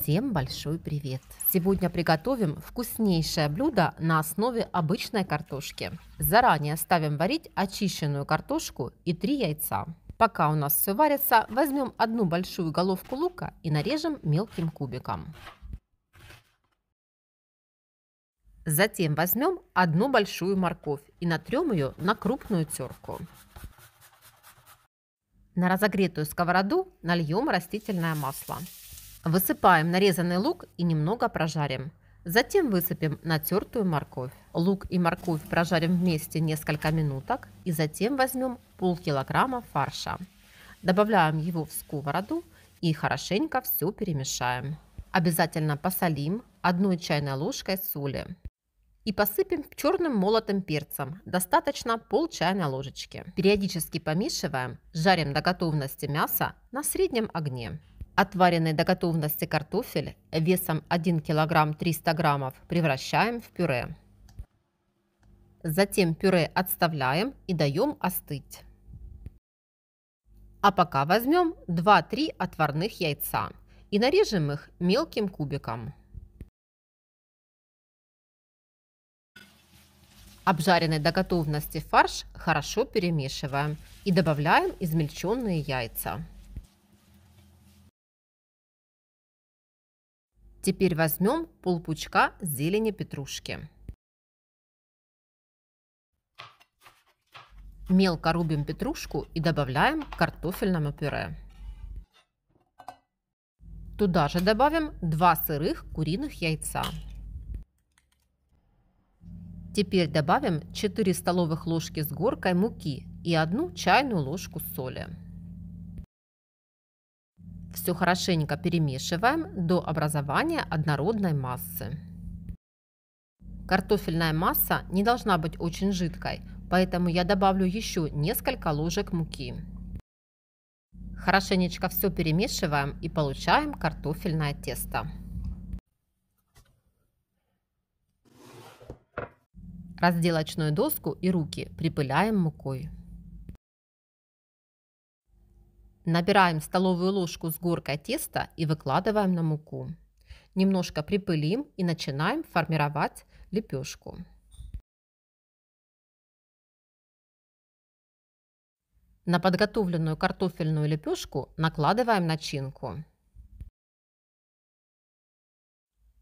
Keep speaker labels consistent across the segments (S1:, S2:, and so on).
S1: Всем большой привет! Сегодня приготовим вкуснейшее блюдо на основе обычной картошки. Заранее ставим варить очищенную картошку и 3 яйца. Пока у нас все варится, возьмем одну большую головку лука и нарежем мелким кубиком. Затем возьмем одну большую морковь и натрем ее на крупную терку. На разогретую сковороду нальем растительное масло. Высыпаем нарезанный лук и немного прожарим. Затем высыпем натертую морковь. Лук и морковь прожарим вместе несколько минуток и затем возьмем полкилограмма фарша. Добавляем его в сковороду и хорошенько все перемешаем. Обязательно посолим одной чайной ложкой соли. И посыпем черным молотым перцем, достаточно пол чайной ложечки. Периодически помешиваем, жарим до готовности мяса на среднем огне. Отваренный до готовности картофель весом 1 кг 300 г превращаем в пюре. Затем пюре отставляем и даем остыть. А пока возьмем 2-3 отварных яйца и нарежем их мелким кубиком. Обжаренный до готовности фарш хорошо перемешиваем и добавляем измельченные яйца. Теперь возьмем полпучка зелени петрушки. Мелко рубим петрушку и добавляем к картофельному пюре. Туда же добавим 2 сырых куриных яйца. Теперь добавим 4 столовых ложки с горкой муки и 1 чайную ложку соли. Все хорошенько перемешиваем до образования однородной массы. Картофельная масса не должна быть очень жидкой, поэтому я добавлю еще несколько ложек муки. Хорошенечко все перемешиваем и получаем картофельное тесто. Разделочную доску и руки припыляем мукой. Набираем столовую ложку с горкой теста и выкладываем на муку. Немножко припылим и начинаем формировать лепешку. На подготовленную картофельную лепешку накладываем начинку.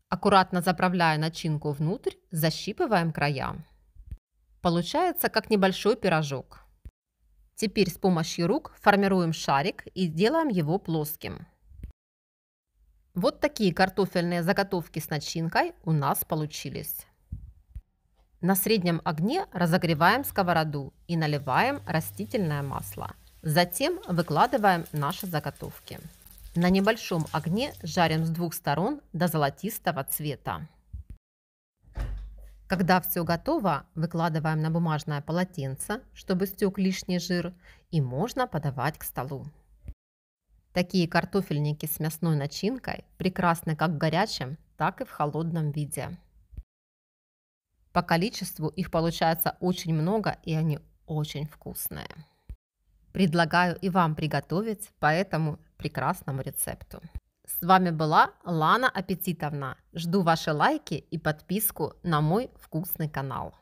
S1: Аккуратно заправляя начинку внутрь, защипываем края. Получается как небольшой пирожок. Теперь с помощью рук формируем шарик и сделаем его плоским. Вот такие картофельные заготовки с начинкой у нас получились. На среднем огне разогреваем сковороду и наливаем растительное масло. Затем выкладываем наши заготовки. На небольшом огне жарим с двух сторон до золотистого цвета. Когда все готово, выкладываем на бумажное полотенце, чтобы стек лишний жир, и можно подавать к столу. Такие картофельники с мясной начинкой прекрасны как в горячем, так и в холодном виде. По количеству их получается очень много и они очень вкусные. Предлагаю и вам приготовить по этому прекрасному рецепту. С вами была Лана Аппетитовна. Жду ваши лайки и подписку на мой вкусный канал.